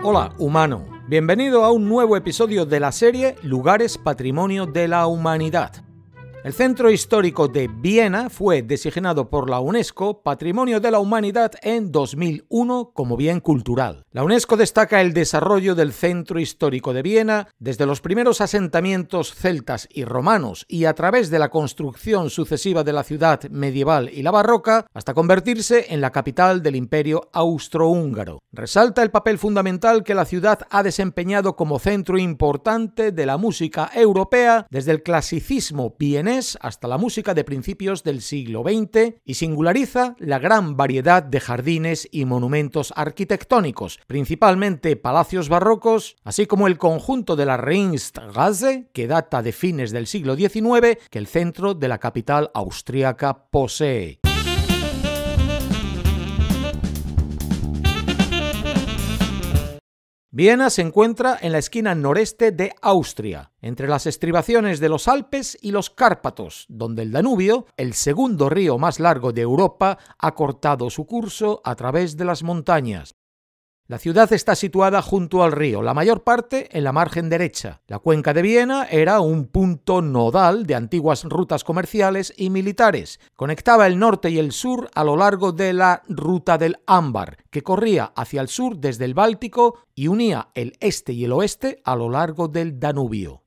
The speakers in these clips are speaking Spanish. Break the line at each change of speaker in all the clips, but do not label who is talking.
Hola, humano. Bienvenido a un nuevo episodio de la serie Lugares Patrimonio de la Humanidad. El centro histórico de Viena fue designado por la UNESCO Patrimonio de la Humanidad en 2001 como bien cultural. La UNESCO destaca el desarrollo del centro histórico de Viena desde los primeros asentamientos celtas y romanos y a través de la construcción sucesiva de la ciudad medieval y la barroca hasta convertirse en la capital del imperio austrohúngaro. Resalta el papel fundamental que la ciudad ha desempeñado como centro importante de la música europea desde el clasicismo hasta la música de principios del siglo XX y singulariza la gran variedad de jardines y monumentos arquitectónicos, principalmente palacios barrocos, así como el conjunto de la Ringstrasse que data de fines del siglo XIX, que el centro de la capital austríaca posee. Viena se encuentra en la esquina noreste de Austria, entre las estribaciones de los Alpes y los Cárpatos, donde el Danubio, el segundo río más largo de Europa, ha cortado su curso a través de las montañas, la ciudad está situada junto al río, la mayor parte en la margen derecha. La cuenca de Viena era un punto nodal de antiguas rutas comerciales y militares. Conectaba el norte y el sur a lo largo de la ruta del ámbar, que corría hacia el sur desde el Báltico y unía el este y el oeste a lo largo del Danubio.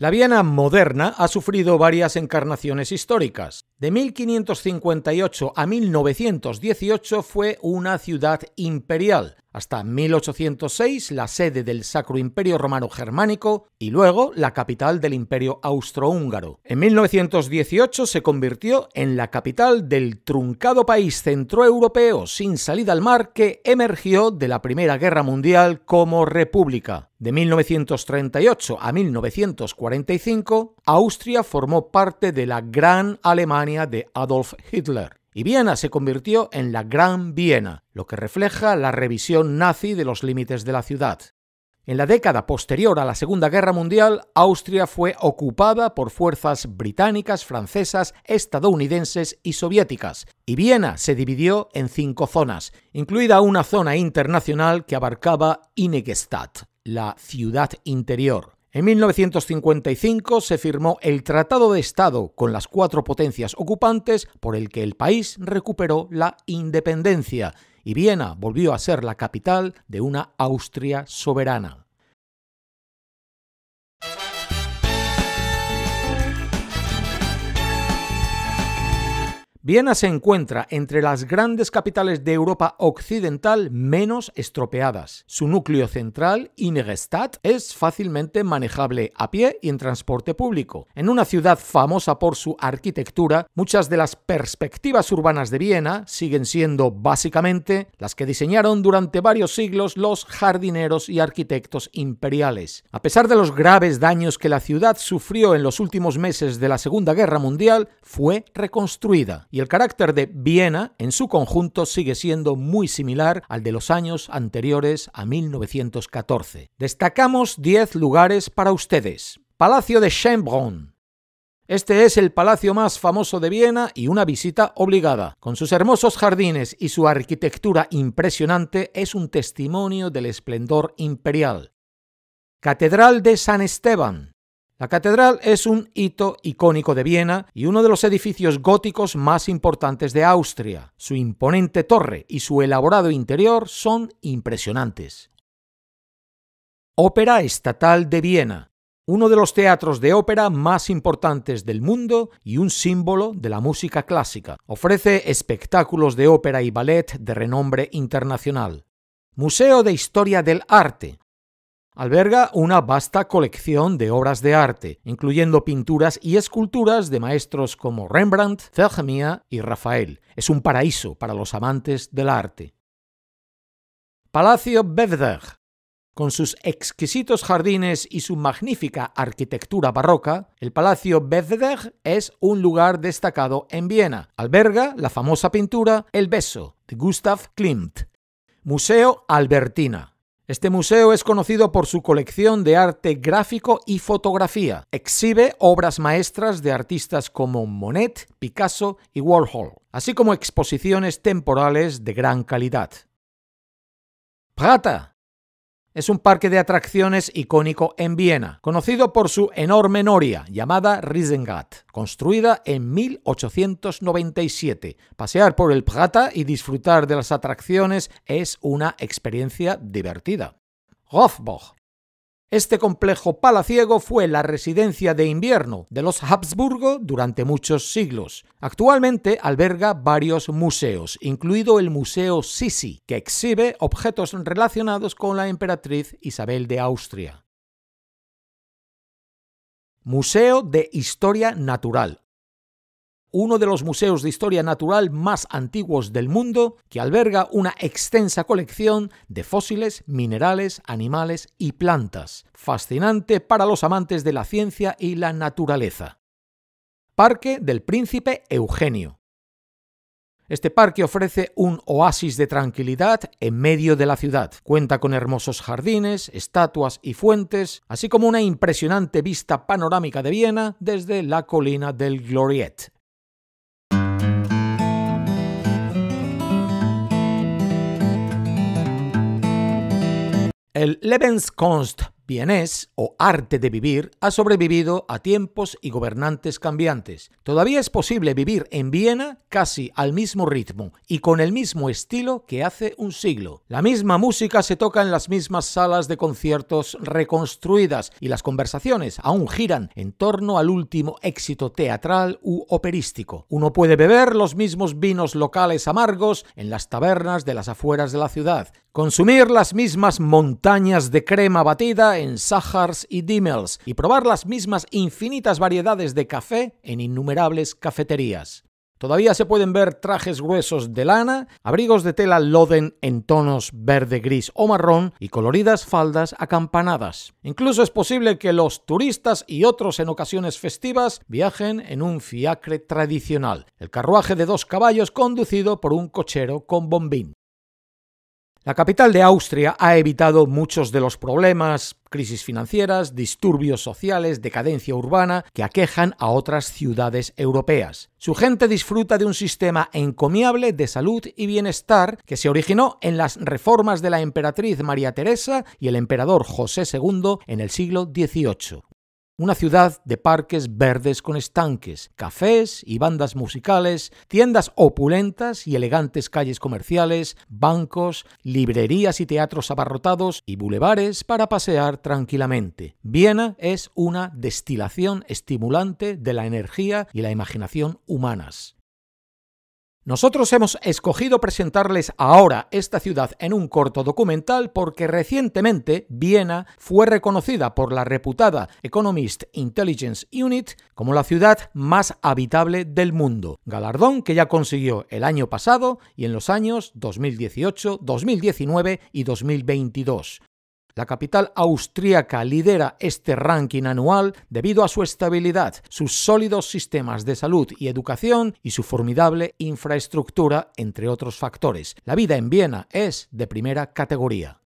La Viena moderna ha sufrido varias encarnaciones históricas. De 1558 a 1918 fue una ciudad imperial, hasta 1806 la sede del Sacro Imperio Romano Germánico y luego la capital del Imperio Austrohúngaro. En 1918 se convirtió en la capital del truncado país centroeuropeo sin salida al mar que emergió de la Primera Guerra Mundial como república. De 1938 a 1945, Austria formó parte de la Gran Alemania de Adolf Hitler y Viena se convirtió en la Gran Viena, lo que refleja la revisión nazi de los límites de la ciudad. En la década posterior a la Segunda Guerra Mundial, Austria fue ocupada por fuerzas británicas, francesas, estadounidenses y soviéticas, y Viena se dividió en cinco zonas, incluida una zona internacional que abarcaba Innegestadt, la ciudad interior. En 1955 se firmó el Tratado de Estado con las cuatro potencias ocupantes por el que el país recuperó la independencia y Viena volvió a ser la capital de una Austria soberana. Viena se encuentra entre las grandes capitales de Europa occidental menos estropeadas. Su núcleo central, Innegestadt, es fácilmente manejable a pie y en transporte público. En una ciudad famosa por su arquitectura, muchas de las perspectivas urbanas de Viena siguen siendo básicamente las que diseñaron durante varios siglos los jardineros y arquitectos imperiales. A pesar de los graves daños que la ciudad sufrió en los últimos meses de la Segunda Guerra Mundial, fue reconstruida el carácter de Viena en su conjunto sigue siendo muy similar al de los años anteriores a 1914. Destacamos 10 lugares para ustedes. Palacio de Schönbrunn, este es el palacio más famoso de Viena y una visita obligada. Con sus hermosos jardines y su arquitectura impresionante es un testimonio del esplendor imperial. Catedral de San Esteban. La catedral es un hito icónico de Viena y uno de los edificios góticos más importantes de Austria. Su imponente torre y su elaborado interior son impresionantes. Ópera Estatal de Viena, uno de los teatros de ópera más importantes del mundo y un símbolo de la música clásica. Ofrece espectáculos de ópera y ballet de renombre internacional. Museo de Historia del Arte, Alberga una vasta colección de obras de arte, incluyendo pinturas y esculturas de maestros como Rembrandt, Zergemia y Rafael. Es un paraíso para los amantes del arte. Palacio Bevder, con sus exquisitos jardines y su magnífica arquitectura barroca, el Palacio Bevder es un lugar destacado en Viena. Alberga la famosa pintura El beso de Gustav Klimt. Museo Albertina. Este museo es conocido por su colección de arte gráfico y fotografía. Exhibe obras maestras de artistas como Monet, Picasso y Warhol, así como exposiciones temporales de gran calidad. Prata es un parque de atracciones icónico en Viena, conocido por su enorme noria llamada Riesengatt, construida en 1897. Pasear por el Prata y disfrutar de las atracciones es una experiencia divertida. Hofburg este complejo palaciego fue la residencia de invierno de los Habsburgo durante muchos siglos. Actualmente alberga varios museos, incluido el Museo Sisi, que exhibe objetos relacionados con la emperatriz Isabel de Austria. Museo de Historia Natural, uno de los museos de historia natural más antiguos del mundo, que alberga una extensa colección de fósiles, minerales, animales y plantas, fascinante para los amantes de la ciencia y la naturaleza. Parque del Príncipe Eugenio. Este parque ofrece un oasis de tranquilidad en medio de la ciudad. Cuenta con hermosos jardines, estatuas y fuentes, así como una impresionante vista panorámica de Viena desde la colina del Gloriet, El Lebenskunst vienes, o arte de vivir ha sobrevivido a tiempos y gobernantes cambiantes. Todavía es posible vivir en Viena casi al mismo ritmo y con el mismo estilo que hace un siglo. La misma música se toca en las mismas salas de conciertos reconstruidas y las conversaciones aún giran en torno al último éxito teatral u operístico. Uno puede beber los mismos vinos locales amargos en las tabernas de las afueras de la ciudad, consumir las mismas montañas de crema batida en Sahars y Dimmels y probar las mismas infinitas variedades de café en innumerables cafeterías. Todavía se pueden ver trajes gruesos de lana, abrigos de tela loden en tonos verde, gris o marrón y coloridas faldas acampanadas. Incluso es posible que los turistas y otros en ocasiones festivas viajen en un fiacre tradicional, el carruaje de dos caballos conducido por un cochero con bombín. La capital de Austria ha evitado muchos de los problemas, crisis financieras, disturbios sociales, decadencia urbana que aquejan a otras ciudades europeas. Su gente disfruta de un sistema encomiable de salud y bienestar que se originó en las reformas de la emperatriz María Teresa y el emperador José II en el siglo XVIII. Una ciudad de parques verdes con estanques, cafés y bandas musicales, tiendas opulentas y elegantes calles comerciales, bancos, librerías y teatros abarrotados y bulevares para pasear tranquilamente. Viena es una destilación estimulante de la energía y la imaginación humanas. Nosotros hemos escogido presentarles ahora esta ciudad en un corto documental porque recientemente Viena fue reconocida por la reputada Economist Intelligence Unit como la ciudad más habitable del mundo, galardón que ya consiguió el año pasado y en los años 2018, 2019 y 2022. La capital austríaca lidera este ranking anual debido a su estabilidad, sus sólidos sistemas de salud y educación y su formidable infraestructura, entre otros factores. La vida en Viena es de primera categoría.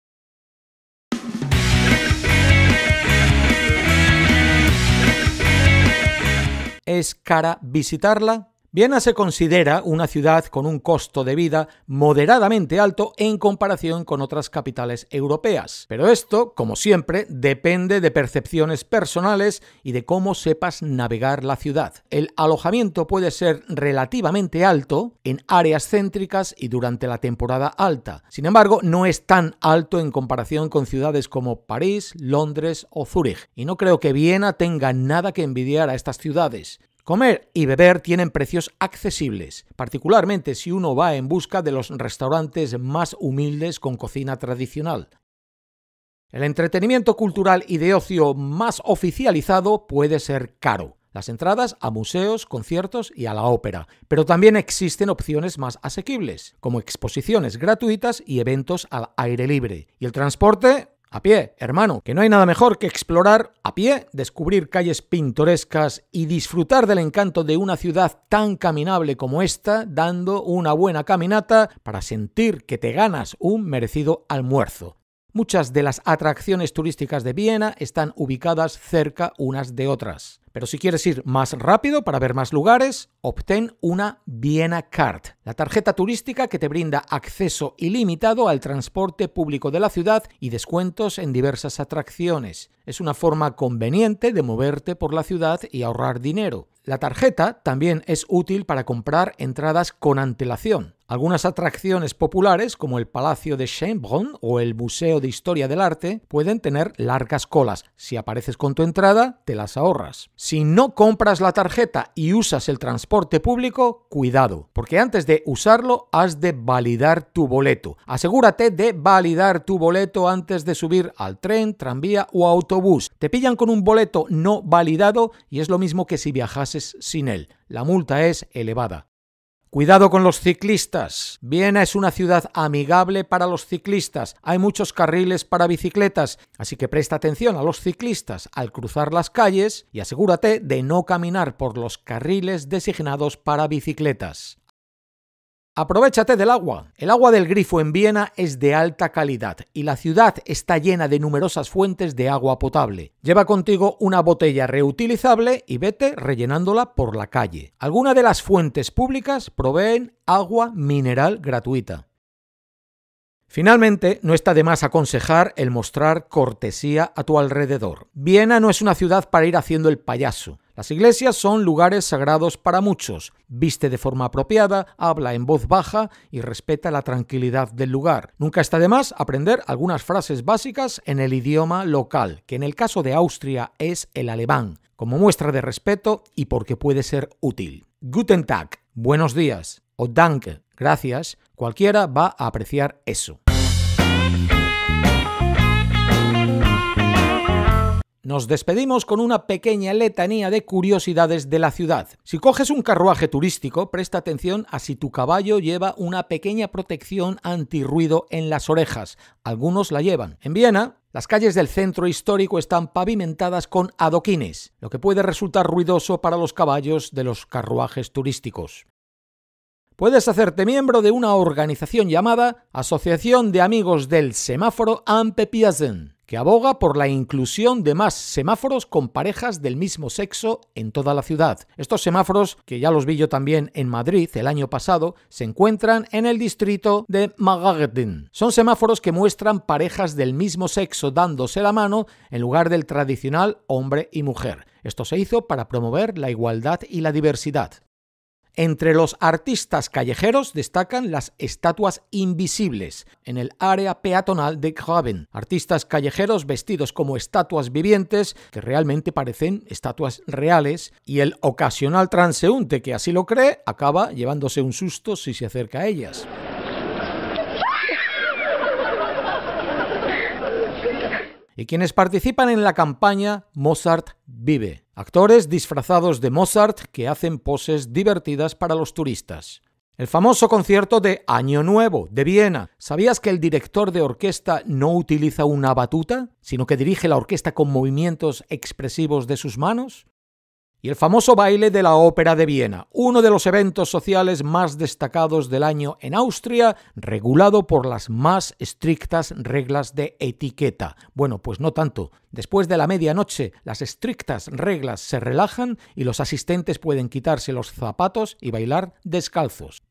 ¿Es cara visitarla? Viena se considera una ciudad con un costo de vida moderadamente alto en comparación con otras capitales europeas. Pero esto, como siempre, depende de percepciones personales y de cómo sepas navegar la ciudad. El alojamiento puede ser relativamente alto en áreas céntricas y durante la temporada alta. Sin embargo, no es tan alto en comparación con ciudades como París, Londres o Zúrich. Y no creo que Viena tenga nada que envidiar a estas ciudades. Comer y beber tienen precios accesibles, particularmente si uno va en busca de los restaurantes más humildes con cocina tradicional. El entretenimiento cultural y de ocio más oficializado puede ser caro. Las entradas a museos, conciertos y a la ópera. Pero también existen opciones más asequibles, como exposiciones gratuitas y eventos al aire libre. Y el transporte, a pie, hermano, que no hay nada mejor que explorar a pie, descubrir calles pintorescas y disfrutar del encanto de una ciudad tan caminable como esta, dando una buena caminata para sentir que te ganas un merecido almuerzo. Muchas de las atracciones turísticas de Viena están ubicadas cerca unas de otras. Pero si quieres ir más rápido para ver más lugares, obtén una Viena Card, la tarjeta turística que te brinda acceso ilimitado al transporte público de la ciudad y descuentos en diversas atracciones. Es una forma conveniente de moverte por la ciudad y ahorrar dinero. La tarjeta también es útil para comprar entradas con antelación. Algunas atracciones populares, como el Palacio de Schönbrunn o el Museo de Historia del Arte, pueden tener largas colas. Si apareces con tu entrada, te las ahorras. Si no compras la tarjeta y usas el transporte público, cuidado, porque antes de usarlo has de validar tu boleto. Asegúrate de validar tu boleto antes de subir al tren, tranvía o autobús. Te pillan con un boleto no validado y es lo mismo que si viajases sin él. La multa es elevada. Cuidado con los ciclistas. Viena es una ciudad amigable para los ciclistas. Hay muchos carriles para bicicletas, así que presta atención a los ciclistas al cruzar las calles y asegúrate de no caminar por los carriles designados para bicicletas. Aprovechate del agua. El agua del grifo en Viena es de alta calidad y la ciudad está llena de numerosas fuentes de agua potable. Lleva contigo una botella reutilizable y vete rellenándola por la calle. Algunas de las fuentes públicas proveen agua mineral gratuita. Finalmente, no está de más aconsejar el mostrar cortesía a tu alrededor. Viena no es una ciudad para ir haciendo el payaso. Las iglesias son lugares sagrados para muchos. Viste de forma apropiada, habla en voz baja y respeta la tranquilidad del lugar. Nunca está de más aprender algunas frases básicas en el idioma local, que en el caso de Austria es el alemán, como muestra de respeto y porque puede ser útil. Guten Tag, buenos días, o Danke, gracias, cualquiera va a apreciar eso. Nos despedimos con una pequeña letanía de curiosidades de la ciudad. Si coges un carruaje turístico, presta atención a si tu caballo lleva una pequeña protección antirruido en las orejas. Algunos la llevan. En Viena, las calles del centro histórico están pavimentadas con adoquines, lo que puede resultar ruidoso para los caballos de los carruajes turísticos. Puedes hacerte miembro de una organización llamada Asociación de Amigos del Semáforo Ampepiasen que aboga por la inclusión de más semáforos con parejas del mismo sexo en toda la ciudad. Estos semáforos, que ya los vi yo también en Madrid el año pasado, se encuentran en el distrito de Magardin. Son semáforos que muestran parejas del mismo sexo dándose la mano en lugar del tradicional hombre y mujer. Esto se hizo para promover la igualdad y la diversidad. Entre los artistas callejeros destacan las estatuas invisibles en el área peatonal de Graben, artistas callejeros vestidos como estatuas vivientes que realmente parecen estatuas reales y el ocasional transeúnte que así lo cree acaba llevándose un susto si se acerca a ellas. y quienes participan en la campaña Mozart Vive, actores disfrazados de Mozart que hacen poses divertidas para los turistas. El famoso concierto de Año Nuevo de Viena. ¿Sabías que el director de orquesta no utiliza una batuta, sino que dirige la orquesta con movimientos expresivos de sus manos? y el famoso baile de la Ópera de Viena, uno de los eventos sociales más destacados del año en Austria, regulado por las más estrictas reglas de etiqueta. Bueno, pues no tanto. Después de la medianoche, las estrictas reglas se relajan y los asistentes pueden quitarse los zapatos y bailar descalzos.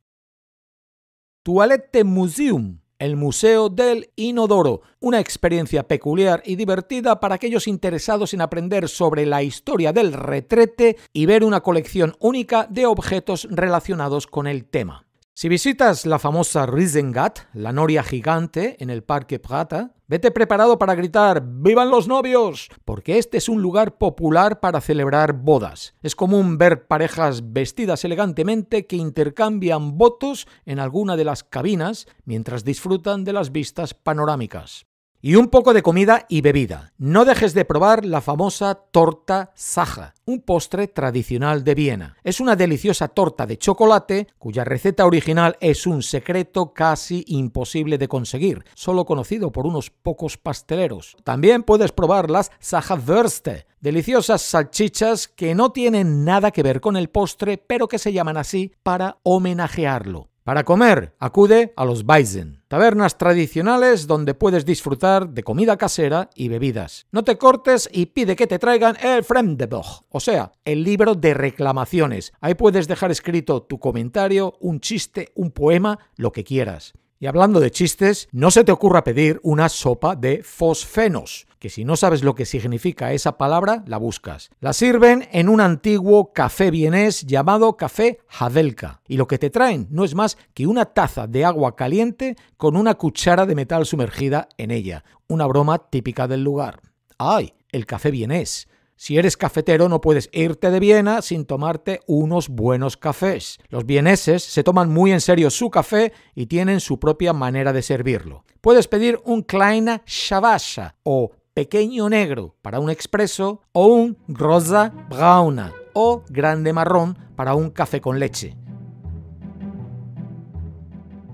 Toilette Museum el Museo del Inodoro, una experiencia peculiar y divertida para aquellos interesados en aprender sobre la historia del retrete y ver una colección única de objetos relacionados con el tema. Si visitas la famosa Riesengat, la noria gigante, en el Parque Prata, vete preparado para gritar ¡Vivan los novios! Porque este es un lugar popular para celebrar bodas. Es común ver parejas vestidas elegantemente que intercambian votos en alguna de las cabinas mientras disfrutan de las vistas panorámicas. Y un poco de comida y bebida. No dejes de probar la famosa torta saja, un postre tradicional de Viena. Es una deliciosa torta de chocolate cuya receta original es un secreto casi imposible de conseguir, solo conocido por unos pocos pasteleros. También puedes probar las Sacherwürste, deliciosas salchichas que no tienen nada que ver con el postre, pero que se llaman así para homenajearlo. Para comer, acude a los Baisen. tabernas tradicionales donde puedes disfrutar de comida casera y bebidas. No te cortes y pide que te traigan el Fremdebuch, o sea, el libro de reclamaciones. Ahí puedes dejar escrito tu comentario, un chiste, un poema, lo que quieras. Y hablando de chistes, no se te ocurra pedir una sopa de fosfenos, que si no sabes lo que significa esa palabra, la buscas. La sirven en un antiguo café vienés llamado café Hadelka. Y lo que te traen no es más que una taza de agua caliente con una cuchara de metal sumergida en ella, una broma típica del lugar. ¡Ay! El café vienés si eres cafetero no puedes irte de Viena sin tomarte unos buenos cafés. Los vieneses se toman muy en serio su café y tienen su propia manera de servirlo. Puedes pedir un kleine Shavasha o pequeño negro para un expreso o un Rosa Brauna o grande marrón para un café con leche.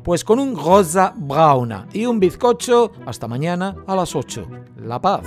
Pues con un Rosa Brauna y un bizcocho, hasta mañana a las 8. La paz.